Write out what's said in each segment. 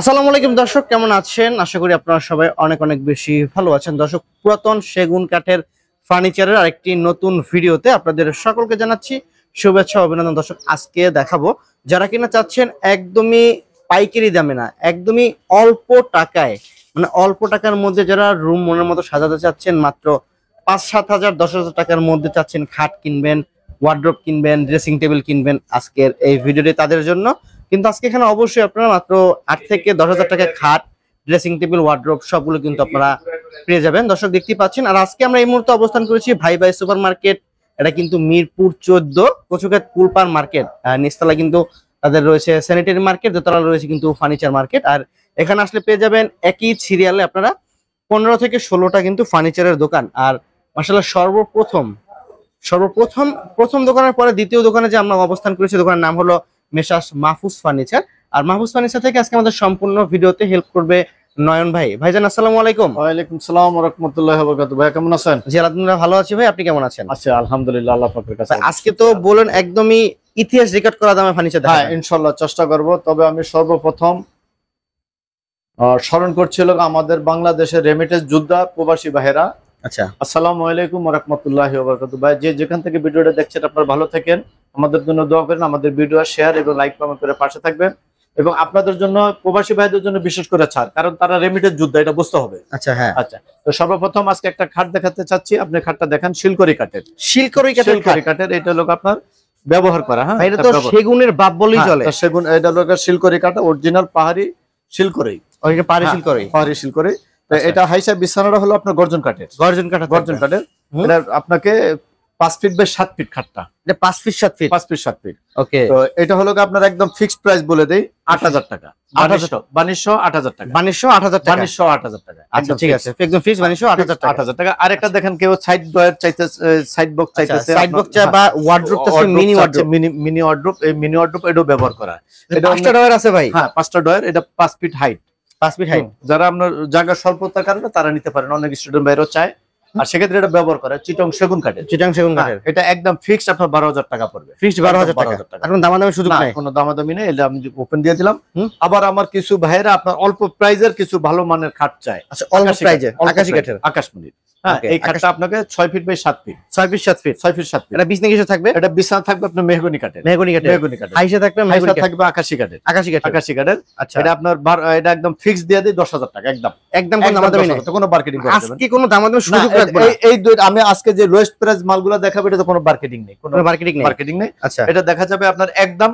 আসসালামু আলাইকুম দর্শক কেমন আছেন আশা করি আপনারা সবাই অনেক অনেক বেশি ভালো আছেন দর্শক পুরাতন সেগুন কাঠের ফার্নিচারের আরেকটি নতুন ভিডিওতে আপনাদের সকলকে জানাচ্ছি শুভেচ্ছা অভিনন্দন দর্শক আজকে দেখাবো যারা কিনা চাচ্ছেন একদমই পাইকারি দামে না একদমই অল্প টাকায় মানে অল্প টাকার মধ্যে যারা রুম মনের মতো সাজাতে চাচ্ছেন মাত্র পাঁচ সাত হাজার দশ হাজার টাকার মধ্যে চাচ্ছেন খাট কিনবেন ওয়ার্ড্রপ কিনবেন ড্রেসিং টেবিল কিনবেন আজকের এই ভিডিওটি তাদের জন্য কিন্তু আজকে এখানে অবশ্যই আপনারা মাত্র আট থেকে দশ হাজার টাকা খাট ড্রেসিং টেবিল ওয়ার্ড্রোপ সবগুলো কিন্তু আপনারা পেয়ে যাবেন দর্শক দেখতেই পাচ্ছেন আর আজকে আমরা এই মুহূর্তে অবস্থান করেছি ভাই ভাই সুপার মার্কেট এটা কিন্তু মিরপুর চোদ্দ কচুকাত কুলপার মার্কেট নিস্তলা কিন্তু তাদের রয়েছে স্যানিটারি মার্কেট দোতলা রয়েছে কিন্তু ফার্নিচার মার্কেট আর এখানে আসলে পেয়ে যাবেন একই সিরিয়ালে আপনারা পনেরো থেকে ষোলোটা কিন্তু ফার্নিচারের দোকান আর মাসাল্লাহ সর্বপ্রথম সর্বপ্রথম প্রথম দোকানের পরে দ্বিতীয় দোকানে যে আমরা অবস্থান করেছি দোকানের নাম হলো মেশাস মাহফুজ ফার্নিচার আর মাহফুজ ফার্নিচার থেকে আজকে আমাদের সম্পূর্ণ ভিডিওতে হেল্প করবে নয়ন ভাই ভাইজান আসসালামু আলাইকুম ওয়া আলাইকুম সালাম ওয়া রাহমাতুল্লাহি ওয়া বারাকাতুহু ভাই কেমন আছেন জি আলহামদুলিল্লাহ ভালো আছি ভাই আপনি কেমন আছেন আচ্ছা আলহামদুলিল্লাহ আল্লাহ পাকের কাছে আজকে তো বলেন একদমই ইতিহাস রেকর্ড করা দামে ফার্নিচার হ্যাঁ ইনশাআল্লাহ চেষ্টা করব তবে আমি সর্বপ্রথম স্মরণ করছিল আমাদের বাংলাদেশের রেমিটেন্স যোদ্ধা প্রবাসী ভাইরা আচ্ছা আসসালামু আলাইকুম ভাই যেখান থেকে ভালো থাকেন আমাদের জন্য আমাদের ভিডিও শেয়ার এবং করে পাশে এবং আপনাদের জন্য প্রবাসী ভাইদের জন্য বিশেষ করে ছাড় কারণ তারা যুদ্ধ এটা বুঝতে হবে আচ্ছা, হ্যাঁ। আচ্ছা তো সর্বপ্রথম আজকে একটা খাট দেখাতে চাচ্ছি আপনি খাটটা দেখেন শিলকরি কাঠের শিলকরি কাঠের শিলকরি কাঠের এটা হলো আপনার ব্যবহার করা হ্যাঁ? সেগুনের বাপ বলেই হ্যাঁ, চলে সেগুন এটা হলো শিলকরি কাঠ অরিজিনাল পাহাড়ি শিলকরি পাহাড়ি শিলকরি পাহাড়ি শিলকরি আচ্ছা। এটা হাইসা বিছানাটা হলো আপনার গর্জন কাঠের গর্জন কাঠের গর্জন কাঠের এটা আপনাকে পাঁচ ফিট বাই সাত ফিট খাটটা এটা পাঁচ ফিট সাত ফিট পাঁচ ফিট সাত ফিট ওকে তো এটা হলো আপনার একদম ফিক্সড প্রাইস বলে দেই আট হাজার টাকা আট হাজার টাকা আট হাজার বানিশশো আট হাজার টাকা আচ্ছা ঠিক আছে হাজার আট হাজার টাকা আরেকটা আচ্ছা। দেখেন কেউ সাইড ডয়ার সাইড চাইতেছে মিনি ওয়ার্ড্রোপ মিনি মিনি এটাও ব্যবহার করা পাঁচটা ডয়ার আছে ভাই হ্যাঁ, পাঁচটা ডয়ার এটা পাঁচ ফিট হাইট পাঁচ যারা আপনার জায়গার স্বল্পতার কারণে তারা নিতে পারেন অনেক স্টুডেন্ট বাইরেও চায় আর সেক্ষেত্রে এটা ব্যবহার করে চিটং সেগুন কাঠের চিটং সেগুন হ্যাঁ, এটা একদম ফিক্সড আপনার বারো হাজার টাকা পড়বে ফিক্সড বারো হাজার টাকা এখন দামাদামি শুধু কোনো দামাদামি নেই এটা আমি ওপেন দিয়ে দিলাম আবার আমার কিছু ভাইয়েরা আপনার অল্প প্রাইজের কিছু ভালো মানের খাট চায় আচ্ছা অল্প প্রাইজের আকাশি কাঠের আকাশমণির হ্যাঁ এই আপনাকে ছয় ফিট সাত ফিট ছয় ফিট সাত ফিট ছয় ফিট সাত ফিট থাকবে থাকবে আপনার মেহগনি থাকবে থাকবে আকাশি আকাশি কাঠের আচ্ছা। আপনার হাজার টাকা মার্কেটিং এই আমি আজকে যে লোয়েস্ট প্রাইস মালগুলো দেখাবো এটা তো কোনো মার্কেটিং নেই মার্কেটিং নেই মার্কেটিং নেই আচ্ছা এটা দেখা যাবে আপনার একদম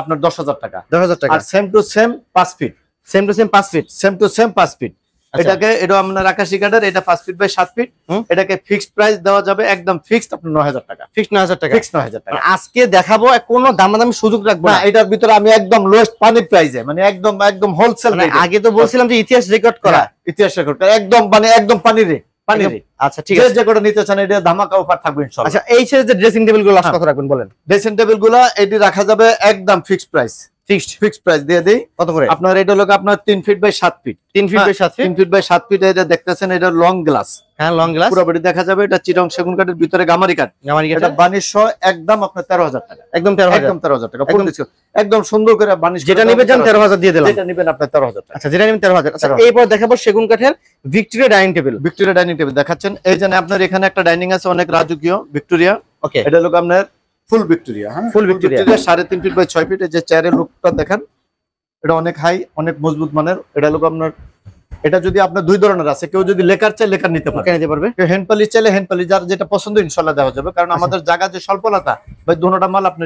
আপনার দশ হাজার টাকা দশ হাজার টাকা সেম টু সেম পাঁচ ফিট সেম টু সেম পাঁচ ফিট সেম টু সেম পাঁচ ফিট আচ্ছা। এটাকে এটা আপনার আকাশি কাঠের এটা পাঁচ ফিট বাই সাত ফিট এটাকে ফিক্সড প্রাইস দেওয়া যাবে একদম ফিক্সড আপনার নয় হাজার টাকা ফিক্সড নয় হাজার টাকা নয় হাজার টাকা মানে আজকে দেখাবো কোনো দামাদামি সুযোগ রাখবো না এটার ভিতরে আমি একদম লোয়েস্ট পানির প্রাইসে মানে একদম একদম হোলসেল মানে আগে তো বলছিলাম যে ইতিহাস রেকর্ড করা হ্যাঁ, ইতিহাস রেকর্ড একদম মানে একদম পানির রেট আচ্ছা ঠিক আছে যেটা নিতে চান এটা ধামাকা অফার থাকবে ইনশাআল্লাহ আচ্ছা, এই যে ড্রেসিং টেবিল গুলো হ্যাঁ। কত রাখবেন বলেন ড্রেসিং টেবিল গুলো এটি রাখা যাবে একদম fixed price feet by feet feet feet feet by feet এটা দেখতেছেন এটা লং গ্লাস হ্যাঁ লং গ্লাস দেখা যাবে এটা সেগুন কাঠের ভিতরে গামারি কাঠ বানিশ একদম আপনার টাকা একদম টাকা একদম সুন্দর করে বানিশ যেটা নেবেন দিয়ে যেটা আপনার আচ্ছা, যেটা নেবেন আচ্ছা সেগুন কাঠের Victoria dining table Victoria dining table দেখাচ্ছেন এই আপনার এখানে একটা ডাইনিং আছে অনেক রাজকীয় ভিক্টোরিয়া এটা লোক আপনার ফুল ভিক্টোরিয়া হ্যাঁ ফুল ভিক্টোরিয়া সাড়ে তিন ফিট বাই ছয় ফিট যে চেয়ারের লুকটা দেখেন এটা অনেক হাই অনেক মজবুত মানের এটা লোক আপনার এটা যদি আপনার দুই ধরনের আছে কেউ যদি লেকার চাই লেকার নিতে পারে নিতে পারবে চাইলে যার যেটা পছন্দ ইনশাল্লাহ দেওয়া যাবে কারণ আচ্ছা। আমাদের জায়গা যে স্বল্পলতা বা দুটা মাল আপনি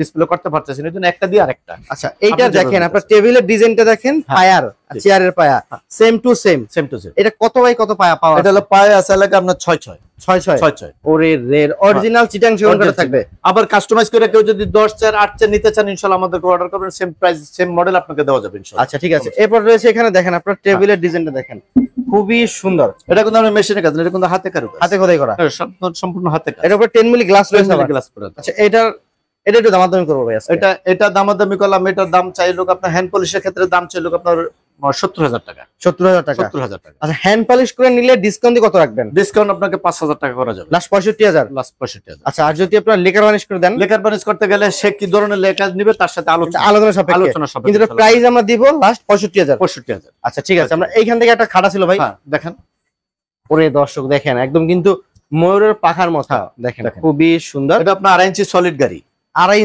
ডিসপ্লে করতে পারতেছেন এই জন্য একটা দিয়ে আরেকটা আচ্ছা এইটা দেখেন আপনার টেবিলের ডিজাইনটা দেখেন হ্যাঁ। পায়ার চেয়ারের পায়া same to same same to same এটা কত বাই কত পায়া পাওয়া এটা হলো পায়া আছে আপনার ছয় ছয় আট নিতে চান অর্ডার দেওয়া যাবে আচ্ছা, এখানে দেখেন আপনার টেবিলের হ্যাঁ। দেখেন খুবই সুন্দর এটা কিন্তু আমরা মেশিনে কাজ কিন্তু হাতে হাতে খোদাই করা হ্যাঁ, সম্পূর্ণ হাতে টেন মিলি গ্লাস রয়েছে আচ্ছা, এটা একটু দামাদামি করবো এটা এটা দামাদামি করলাম এটার দাম চাইলো আপনার হ্যান্ড পলিশের ক্ষেত্রে দাম চাইলো আপনার আচ্ছা হ্যান্ড করে নিলে ডিসকাউন্ট কত রাখবেন ডিসকাউন্ট আপনাকে পাঁচ হাজার টাকা লাস্ট হাজার লাস্ট আচ্ছা আর যদি আপনার করে দেন করতে গেলে সে কি ধরনের তার সাথে আলোচনা আচ্ছা, আলোচনা আলোচনা কিন্তু আমরা দিব লাস্ট পঁয়ষট্টি হাজার পঁয়ষট্টি হাজার আচ্ছা ঠিক আছে আমরা এইখান থেকে একটা খাটা ছিল ভাই হ্যাঁ, দেখেন ওরে দর্শক দেখেন একদম কিন্তু ময়ূরের পাখার মথা হ্যাঁ, দেখেন খুবই সুন্দর আপনার আড়াই ইঞ্চি সলিড গাড়ি হ্যাঁ,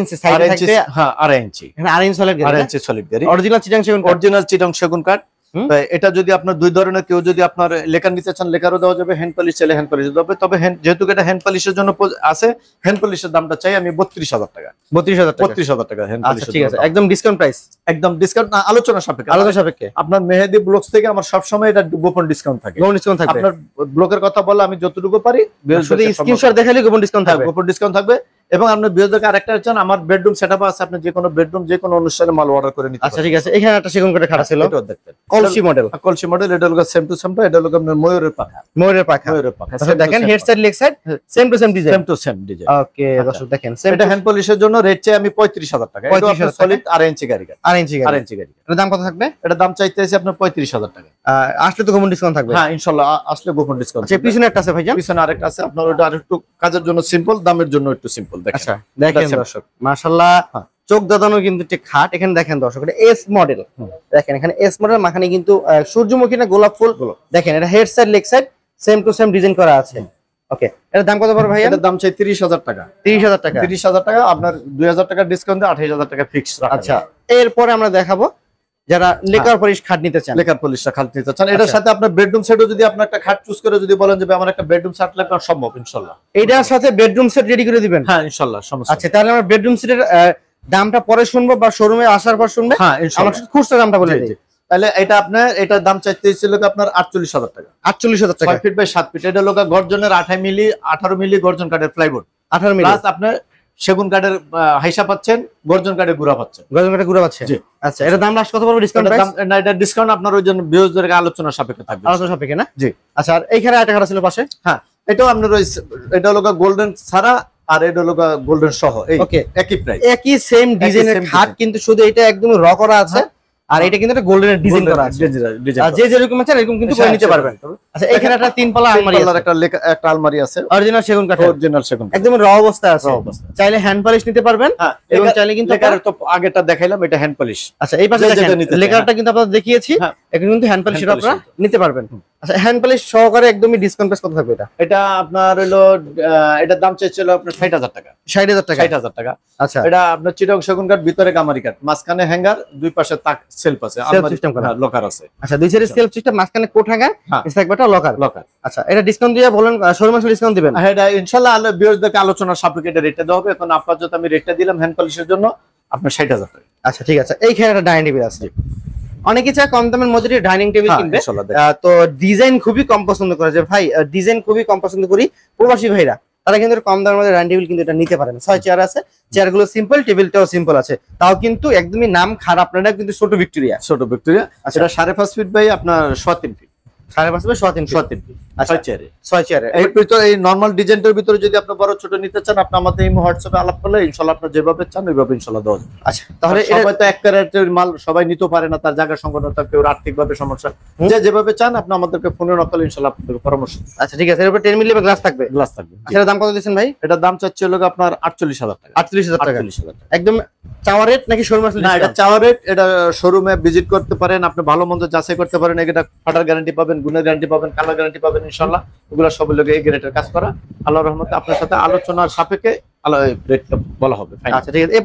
এটা যদি আপনার দুই ধরনের কেউ যদি আপনার নিতে চান লেখারও দেওয়া যাবে হ্যান্ড পলিশ চাইলে হ্যান্ড পলিশ তবে যেহেতু এটা হ্যান্ড পলিশের জন্য আছে হ্যান্ড পলিশের দামটা চাই আমি বত্রিশ হাজার টাকা বত্রিশ হাজার বত্রিশ হাজার টাকা আচ্ছা, ঠিক আছে একদম ডিসকাউন্ট প্রাইস একদম ডিসকাউন্ট না আলোচনা আপনার মেহেদি ব্লক থেকে আমার সবসময় এটা গোপন ডিসকাউন্ট থাকে ডিসকাউন্ট কথা বলে আমি যতটুকু পারি স্ক্রিনশট দেখালে গোপন ডিসকাউন্ট হ্যাঁ, থাকবে গোপন ডিসকাউন্ট থাকবে এবং আপনার বৃহদাকে আরেকটা হচ্ছে আমার বেডরুম সেট আপ আছে আপনি যে কোনো বেডরুম যে কোনো অনুষ্ঠানে মাল অর্ডার করে নিতে আচ্ছা ঠিক আছে এখানে একটা সেকেন্ড কাঠের খাড়া ছিল এটা কলসি মডেল কলসি মডেল এটা হলো সেম টু সেম তো এটা হলো আপনার ময়ূরের পাখা ময়ূরের পাখা ময়ূরের পাখা আচ্ছা দেখেন head side leg side same to same design same to same design okay দর্শক দেখেন সেম এটা হ্যান্ড পলিশের জন্য রেট চাই আমি 35000 টাকা এটা আপনার সলিড আর ইঞ্চি গাড়ি আর ইঞ্চি গাড়ি আর ইঞ্চি গাড়ি এর দাম কত থাকবে এটা দাম চাইতে আছে আপনার 35000 টাকা আসলে তো গোপন ডিসকাউন্ট থাকবে হ্যাঁ ইনশাআল্লাহ আসলে গোপন ডিসকাউন্ট আছে আচ্ছা, পিছনে একটা আছে ভাইজান পিছনে আরেকটা আছে আপনার ওটা আরেকটু কাজের জন্য সিম্পল দামের জন্য একটু সিম্পল বোতল দেখেন আচ্ছা, দেখেন দর্শক মাশাআল্লাহ হ্যাঁ। চোখ দাদানো কিন্তু খাট এখানে দেখেন দর্শক এটা এস মডেল দেখেন এখানে এস মডেল মাখানে কিন্তু সূর্যমুখী না গোলাপ ফুল দেখেন এটা head side leg side same to same design করা আছে ওকে এটার দাম কত পড়বে ভাই এটার দাম চাই 30000 টাকা 30000 টাকা 30000 টাকা আপনার 2000 টাকা ডিসকাউন্ট দিয়ে 28000 টাকা ফিক্স আচ্ছা এরপরে আমরা দেখাবো যারা হ্যাঁ। লেকার পলিশ খাট নিতে চান লেকার পলিশটা খাট নিতে চান এটার আচ্ছা। সাথে আপনার বেডরুম সেটও যদি আপনি একটা খাট চুজ করে যদি বলেন যে আমার একটা বেডরুম সেট লাগবে সম্ভব ইনশাআল্লাহ এটার সাথে বেডরুম সেট রেডি করে দিবেন হ্যাঁ ইনশাআল্লাহ সমস্যা আচ্ছা তাহলে আমার বেডরুম সেটের দামটা পরে শুনবো বা শোরুমে আসার পর শুনবো হ্যাঁ ইনশাআল্লাহ খুচরা দামটা বলে দিই তাহলে এটা আপনার এটার দাম চাইতেছিল আপনার আটচল্লিশ হাজার টাকা আটচল্লিশ হাজার টাকা ফিট বাই সাত ফিট এটা লোক গর্জনের আঠাই মিলি আঠারো মিলি গর্জন কাঠের প্লাইবোর্ড আঠারো মিলি আপনার সেগুন কাঠের হাইসা পাচ্ছেন গর্জন কাঠের গুড়া পাচ্ছেন গর্জন কাঠের গুড়া পাচ্ছেন আচ্ছা এটা দাম লাস্ট কত পড়বে ডিসকাউন্ট না এটা ডিসকাউন্ট আপনার ওই জন্য বৃহস্পতিবার আলোচনা সাপেক্ষে থাকবে আলোচনা সাপেক্ষে না জি আচ্ছা আর এইখানে আটা কাটা ছিল পাশে হ্যাঁ এটাও আপনার ওই এটা হলো গোল্ডেন ছাড়া আর এটা হলো গোল্ডেন সহ এই একই প্রাইস একই সেম ডিজাইনের খাট কিন্তু শুধু এটা একদম র করা আছে হ্যাঁ। আর এটা কিন্তু গোল্ডেন ডিজাইন করা আছে আর যে যেরকম আছে এরকম কিন্তু করে হ্যাঁ, নিতে পারবেন আচ্ছা এখানে একটা তিন পাল্লা আলমারি আছে একটা একটা আলমারি আছে অরিজিনাল সেগুন কাঠ অরিজিনাল সেগুন একদম র অবস্থায় আছে চাইলে হ্যান্ড পলিশ নিতে পারবেন হ্যাঁ, এবং চাইলে কিন্তু আগেটা তো দেখাইলাম এটা হ্যান্ড পলিশ আচ্ছা এই পাশে লেকারটা হ্যাঁ। কিন্তু আপনাদের দেখিয়েছি এখন কিন্তু হ্যান্ড পলিশ আপনারা নিতে পারবেন আচ্ছা হ্যান্ড পলিশ সহকারে একদমই ডিসকাউন্ট প্রাইস কত থাকবে এটা এটা আপনার হলো এটার দাম চাইছিল আপনার হাজার টাকা ষাট হাজার টাকা 60000 টাকা আচ্ছা এটা আপনার চিটং শগুন কাঠ ভিতরে কামারি কাঠ মাঝখানে হ্যাঙ্গার দুই পাশে তাক সেলফ আছে লকার হ্যাঁ, আছে আচ্ছা দুই সাইডে সেলফ সিস্টেম মাঝখানে কোট হ্যাঙ্গার এস থাকবে এটা লকার লকার আচ্ছা এটা ডিসকাউন্ট দিয়ে বলেন শোরুম আসলে ডিসকাউন্ট দিবেন হ্যাঁ এটা ইনশাল্লাহ আলো বিয়ার্সদের আলোচনা সাপেক্ষে এটা রেটটা দেওয়া হবে এখন আপাতত আমি রেটটা দিলাম হ্যান্ড পলিশের জন্য আপনার ষাট হাজার টাকা আচ্ছা ঠিক আছে এইখানে একটা ডাইনিং টেবিল আছে অনেকে চায় কম দামের মধ্যে ডাইনিং টেবিল হ্যাঁ, কিনবে তো ডিজাইন খুবই কম পছন্দ করে যে ভাই ডিজাইন খুবই কম পছন্দ করি প্রবাসী ভাইরা তারা কিন্তু কম দামের মধ্যে ডাইনিং টেবিল কিন্তু এটা নিতে পারেন ছয় চেয়ার আছে চেয়ার গুলো সিম্পল টেবিলটাও সিম্পল আছে তাও কিন্তু একদমই নাম খারাপ আপনারা কিন্তু ছোট ভিক্টোরিয়া ছোট ভিক্টোরিয়া আচ্ছা সাড়ে পাঁচ ফিট ভাই আপনার সতেরো ফিট আচ্ছা, যেভাবে চান আপনি আমাদেরকে ফোনে পরামর্শ আচ্ছা ঠিক আছে টেন মিলিয়ে গ্লাস থাকবে গ্লাস থাকবে আচ্ছা, দাম কত দিচ্ছেন ভাই এটার দাম চাচ্ছে হলো আপনার আটচল্লিশ হাজার টাকা আটচল্লিশ হাজার টাকা একদম চাওয়ার রেট নাকি চাওয়া রেট এটা শোরুমে ভিজিট করতে পারেন আপনি ভালো মন্দ যাচাই করতে পারেন এটা ফাটার গ্যারান্টি পাবেন গুণের গ্যারান্টি পাবেন কালার গ্যারান্টি পাবেন ইনশাল্লাহ ওগুলো সব লোক এই গ্রেটের কাজ করা আল্লাহ রহমতে আপনার সাথে আলোচনার সাপেক্ষে আচ্ছা, হ্যাঁ,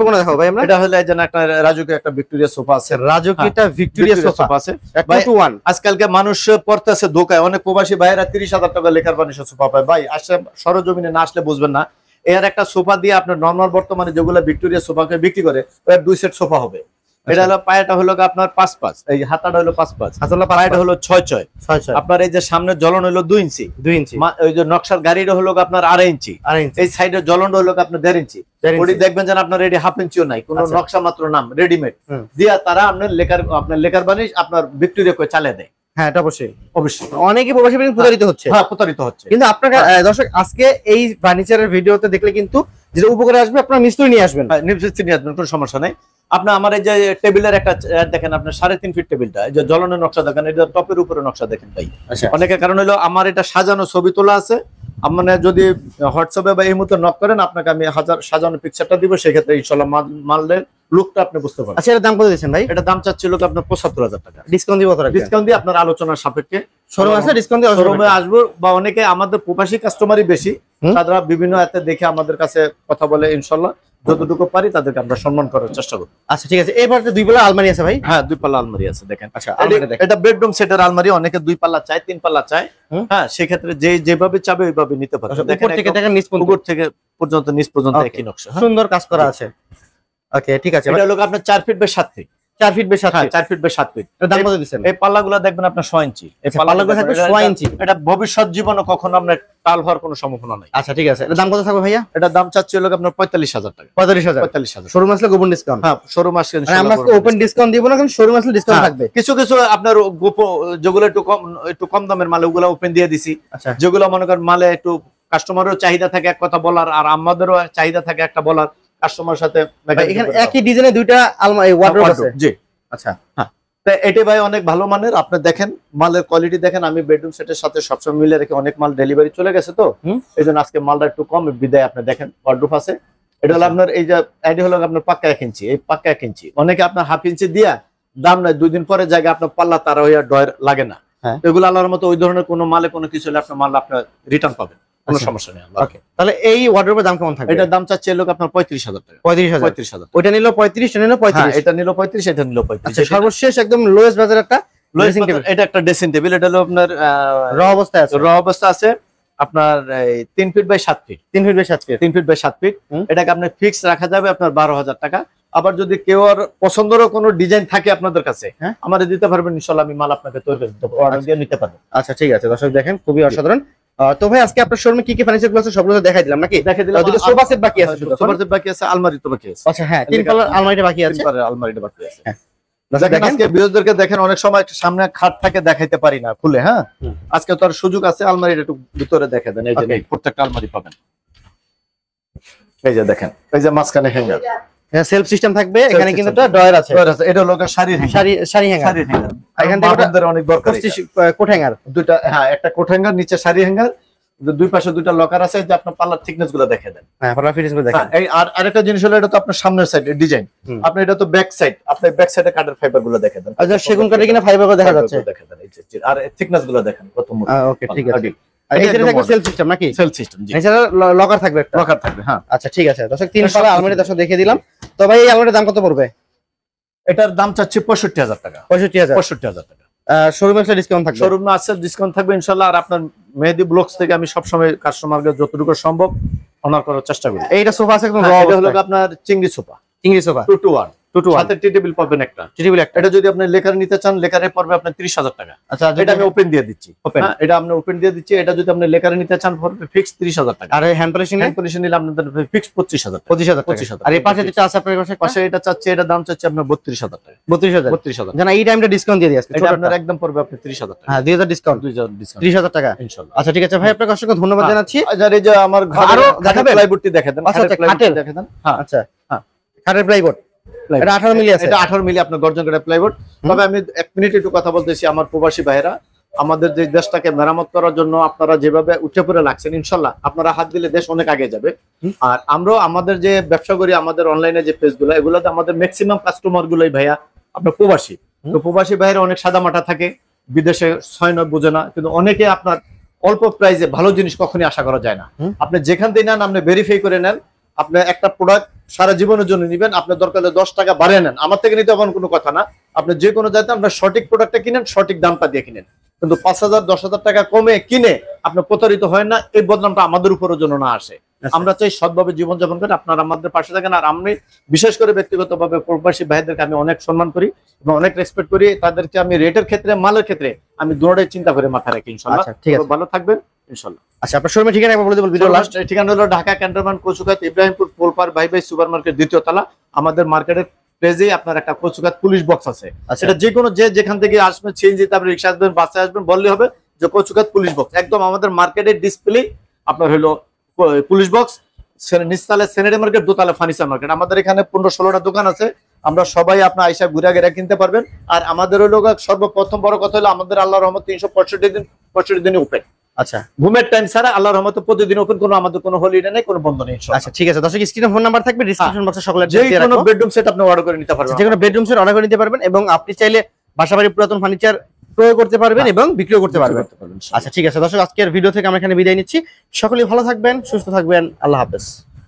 আজকালকে মানুষ পড়তেছে অনেক প্রবাসী হাজার টাকা লেখার সোফা পায় ভাই আসলে সরজমিনে না আসলে বুঝবেন না এর একটা সোফা দিয়ে আপনার নর্মাল বর্তমানে যেগুলো ভিক্টোরিয়া সোফা বিক্রি করে দুই সেট সোফা হবে এটা আচ্ছা। হলো পায়াটা হলো আপনার পাঁচ পাঁচ এই হাতাটা হলো পাঁচ পাঁচ পায়াটা হলো ছয় ছয় আপনার এই যে সামনে হলো দুই ইঞ্চি দুই ইঞ্চি ওই যে নকশার গাড়িটা হলো আপনার আড়াই ইঞ্চি এই হলো আপনার দেড় ইঞ্চি দেখবেন যেন আপনার রেডি হাফ ইঞ্চিও নাই আচ্ছা। নকশা মাত্র নাম রেডিমেড দিয়া তারা আপনার লেকার আপনার লেকার আপনার ভিক্টোরিয়া করে চালিয়ে দেয় হ্যাঁ অবশ্যই অবশ্যই হ্যাঁ। প্রতারিত হচ্ছে হ্যাঁ প্রতারিত হচ্ছে কিন্তু হ্যাঁ। দর্শক আজকে এই ফার্নিচারের দেখলে কিন্তু উপকারে আসবে মিস্ত্রি নিয়ে আসবেন মিস্ত্রি হ্যাঁ, নিয়ে আসবেন কোনো সমস্যা নাই আপনার আমার এই যে টেবিলের একটা দেখেন আপনার সাড়ে তিন ফিট টেবিলটা যে জ্বলনের নকশা দেখেন এটা টপের উপরে নকশা দেখেন ভাই আচ্ছা। অনেকের কারণ হলো আমার এটা সাজানো ছবি তোলা আছে মানে যদি হোয়াটসঅ্যাপে বা এই মুহূর্তে নক করেন আপনাকে আমি হাজার সাজানো পিকচারটা দিব সেক্ষেত্রে মাল মানলে লুকটা আপনি বুঝতে পারবেন আচ্ছা এর দাম কত দিয়েছেন ভাই এটা দাম চাচ্ছিল তো আপনার পঁচাত্তর হাজার টাকা ডিসকাউন্ট দিব কত ডিসকাউন্ট দিয়ে আপনার আলোচনার সাপেক্ষে শোরুম আছে ডিসকাউন্ট দিয়ে শোরুমে আসবো বা অনেকে আমাদের প্রবাসী কাস্টমারই বেশি তারা বিভিন্ন এতে দেখে আমাদের কাছে কথা বলে ইনশাল্লাহ যতটুকু পারি তাদেরকে আমরা সম্মান করার চেষ্টা করবো আচ্ছা ঠিক আছে এবার দুই পাল্লা আলমারি আছে ভাই হ্যাঁ দুই পাল্লা আলমারি আছে দেখেন আচ্ছা এটা বেডরুম সেটের আলমারি অনেকে দুই পাল্লা চায় তিন পাল্লা চায় হ্যাঁ সেক্ষেত্রে যে যেভাবে চাবে ওইভাবে নিতে পারে আচ্ছা, উপর থেকে দেখেন নিচ থেকে পর্যন্ত নিচ পর্যন্ত একই নকশা হ্যাঁ। সুন্দর কাজ করা আছে ওকে ঠিক আছে এটা হলো আপনার চার ফিট বাই সাত ফিট চার ফিট বেশ সাত হ্যাঁ, চার ফিট বেশ সাত ফিট দাম কত দিচ্ছেন এই পাল্লাগুলো দেখবেন আপনার ছয় ইঞ্চি এই আচ্ছা, পাল্লাগুলো থাকবে ছয় ইঞ্চি এটা ভবিষ্যৎ জীবনে কখনো আপনার টাল হওয়ার কোনো সম্ভাবনা নাই আচ্ছা ঠিক আছে এটা দাম কত থাকবে ভাইয়া এটা দাম চাচ্ছি হলো আপনার পঁয়তাল্লিশ হাজার টাকা পঁয়তাল্লিশ হাজার হাজার শোরুম আসলে গোপন ডিসকাউন্ট হ্যাঁ শোরুম আসলে মানে আমরা ওপেন ডিসকাউন্ট দিব না কারণ শোরুম আসলে ডিসকাউন্ট হ্যাঁ, থাকবে কিছু কিছু আপনার গোপন যেগুলো একটু কম একটু কম দামের মাল ওগুলো ওপেন দিয়ে দিছি আচ্ছা। যেগুলো মনে করেন মালে একটু কাস্টমারও চাহিদা থাকে এক কথা বলার আর আমাদেরও চাহিদা থাকে একটা বলার কাস্টমার সাথে এখানে একই ডিজাইনে দুইটা ওয়ার্ডরোব হ্যাঁ, আছে জি আচ্ছা হ্যাঁ এটি ভাই অনেক ভালো মানের আপনি দেখেন মালের কোয়ালিটি দেখেন আমি বেডরুম সেটের সাথে সবসময় মিলে রেখে অনেক মাল ডেলিভারি চলে গেছে তো এই আজকে মালটা একটু কম বিদায় আপনি দেখেন ওয়ার্ডরোব আছে এটা হলো আচ্ছা। আপনার এই যে এটি হলো আপনার পাক্কা এক ইঞ্চি এই পাক্কা এক ইঞ্চি অনেকে আপনার হাফ ইঞ্চি দিয়া দাম নাই দুই দিন পরে জায়গায় আপনার পাল্লা তারা হইয়া ডয়ের লাগে না হ্যাঁ। এগুলো আল্লাহর মতো ওই ধরনের কোনো মালে কোনো কিছু হলে আপনার মাল আপনার রিটার্ন পাবেন কোনো আচ্ছা। সমস্যা নেই তাহলে এই ওয়ার্ডরোবের দাম কেমন থাকবে এটার দাম চাচ্ছে লোক আপনার টাকা ওটা এটা হ্যাঁ, এটা আচ্ছা, এটা সর্বশেষ একদম লোয়েস্ট বাজার একটা এটা একটা টেবিল এটা হলো আপনার র অবস্থা আছে র অবস্থা আছে আপনার তিন ফিট বাই সাত ফিট তিন ফিট বাই সাত ফিট তিন ফিট বাই সাত ফিট এটাকে আপনার ফিক্স রাখা যাবে আপনার বারো হাজার টাকা আবার যদি কেউ আর পছন্দের কোনো ডিজাইন থাকে আপনাদের কাছে হ্যাঁ? আমাদের দিতে পারবেন ইনশাল্লাহ আমি মাল আপনাকে তৈরি করে দিতে পারবো আচ্ছা। নিতে পারবো আচ্ছা ঠিক আছে দর্শক দেখেন খুবই অসাধারণ তো ভাই আজকে আপনার শোরুমে কি কি ফার্নিচার আছে সবগুলো দেখাই দিলাম নাকি দেখাই দিলাম সোফা সেট বাকি আছে শুধু সোফা সেট বাকি আছে আলমারি তো বাকি আছে আচ্ছা হ্যাঁ তিন কালার আলমারিটা বাকি আছে তিন কালার আলমারিটা বাকি আছে হ্যাঁ আচ্ছা, আজকে দেখেন অনেক সময় সামনে খাট থাকে দেখাইতে পারি না খুলে হ্যাঁ আজকে তো আর সুযোগ আছে আলমারিটা একটু ভিতরে দেখে দেন এই যে প্রত্যেকটা আলমারি পাবেন এই যে দেখেন এই যে মাঝখানে হ্যাঙ্গার সেলফ হ্যাঁ, সিস্টেম থাকবে এখানে কিন্তু একটা ডয়ার আছে ডয়ার আছে এটা লোকের শাড়ি শাড়ি শাড়ি হ্যাঙ্গার শাড়ি হ্যাঙ্গার এখান থেকে অনেক দরকার কোট হ্যাঙ্গার হ্যাঁ একটা কোট নিচে শাড়ি হ্যাঙ্গার দুই পাশে দুইটা লকার আছে যে আপনার পাল্লার থিকনেস গুলো দেখে দেন হ্যাঁ পাল্লার ফিটনেস গুলো দেখেন হ্যাঁ, এই আর আরেকটা জিনিস হলো এটা তো আপনার সামনের সাইড ডিজাইন আপনি এটা তো ব্যাক সাইড আপনি ব্যাক সাইডে কাটের ফাইবার গুলো দেখে দেন আচ্ছা সেগুন কাটে কিনা ফাইবার গুলো দেখা যাচ্ছে দেখে দেন আর থিকনেস গুলো দেখেন প্রথম ওকে ঠিক আছে এটার দাম পঁয়ষট্টি হাজার টাকা পঁয়ষট্টি হাজার পঁয়ষট্টি হাজার টাকা ডিসকাউন্ট থাকবে আছে ডিসকাউন্ট থাকবে ইনশাল্লাহ আপনার মেহেদি ব্লক থেকে আমি সবসময় কাস্টমারকে যতটুকু সম্ভব অনার করার চেষ্টা করি এইটা সোফা আছে হ্যাঁ, আপনার চিংড়ি সোফা চিংড়ি সোফা টু টু ওয়ান লেখার নিতে চান আপনার টাকা আচ্ছা এটা আমি ওপেন দিয়ে দিচ্ছি হ্যাঁ, এটা ওপেন দিয়ে দিচ্ছি এটা যদি আপনি নিতে চান ফিক্স টাকা আর পাশে যেটা চাচ্ছে দাম চাচ্ছে আপনার টাকা জানা এই ডিসকাউন্ট আপনার একদম পড়বে ডিসকাউন্ট টাকা হ্যাঁ, আচ্ছা ঠিক আছে ভাই ধন্যবাদ হ্যাঁ। জানাচ্ছি আচ্ছা, আমার দেখে দেন আচ্ছা হ্যাঁ খাটের প্লাইবোর্ড আমাদের যে ব্যবসা করি আমাদের অনলাইনে যে গুলো এগুলোতে আমাদের ম্যাক্সিমাম কাস্টমার গুলোই ভাইয়া আপনার প্রবাসী তো প্রবাসী ভাইয়ের অনেক সাদা থাকে বিদেশে ছয় নয় বুঝে না কিন্তু অনেকে আপনার অল্প প্রাইজে ভালো জিনিস কখনই আশা করা যায় না আপনি যেখান থেকে নেন আপনি ভেরিফাই করে নেন আপনি একটা প্রোডাক্ট সারা জীবনের জন্য নিবেন আপনার দরকার দশ টাকা বাড়িয়ে নেন আমার থেকে নিতে এখন কোনো কথা না আপনি যে কোনো জায়গাতে আপনার সঠিক প্রোডাক্টটা কিনেন সঠিক দামটা দিয়ে কিনেন কিন্তু পাঁচ হাজার দশ হাজার টাকা কমে কিনে আপনি প্রতারিত হয় না এই বদনামটা আমাদের উপরও জন্য না আসে আচ্ছা। আমরা চাই সৎভাবে জীবনযাপন করে আপনারা আমাদের পাশে থাকেন আর আমি বিশেষ করে ব্যক্তিগতভাবে প্রবাসী ভাইদেরকে আমি অনেক সম্মান করি এবং অনেক রেসপেক্ট করি তাদেরকে আমি রেটের ক্ষেত্রে মালের ক্ষেত্রে আমি দুটাই চিন্তা করে মাথায় রাখি ইনশাল্লাহ আচ্ছা, ঠিক আছে ভালো থাকবেন ইনশাল্লাহ আচ্ছা ইব্রাহিমপুর ভাই সুপার মার্কেট আমাদের একটা পুলিশ বক্স আছে সেটা আচ্ছা। যে যেখান থেকে আসবেন রিক্সা আসবেন আসবেন বললে হবে ডিসপ্লে আপনার polish box market furniture market আমাদের এখানে পনেরো ষোলোটা দোকান আছে আমরা সবাই আপনার আইসা ঘুরে গেরা কিনতে পারবেন আর আমাদের হলো সর্বপ্রথম বড় কথা হলো আমাদের আল্লাহ রহমত তিনশো পঁয়ষট্টি দিন পঁয়ষট্টি দিনে ওপেন আচ্ছা ঘুমের টাইম প্রতিদিন কোনো কোনো নেই বন্ধ নেই আচ্ছা ঠিক আছে ফোন নাম্বার থাকবে হ্যাঁ। সকলে বেডরুম আপনি অর্ডার করে নিতে পারবেন অর্ডার করে নিতে পারবেন এবং আপনি চাইলে বাসাবাড়ি পুরাতন ফার্নিচার প্রয়োগ করতে পারবেন এবং করতে পারবেন আচ্ছা ঠিক আছে আজকের ভিডিও থেকে আমরা এখানে বিদায় নিচ্ছি সকলেই ভালো থাকবেন সুস্থ থাকবেন আল্লাহ হাফেজ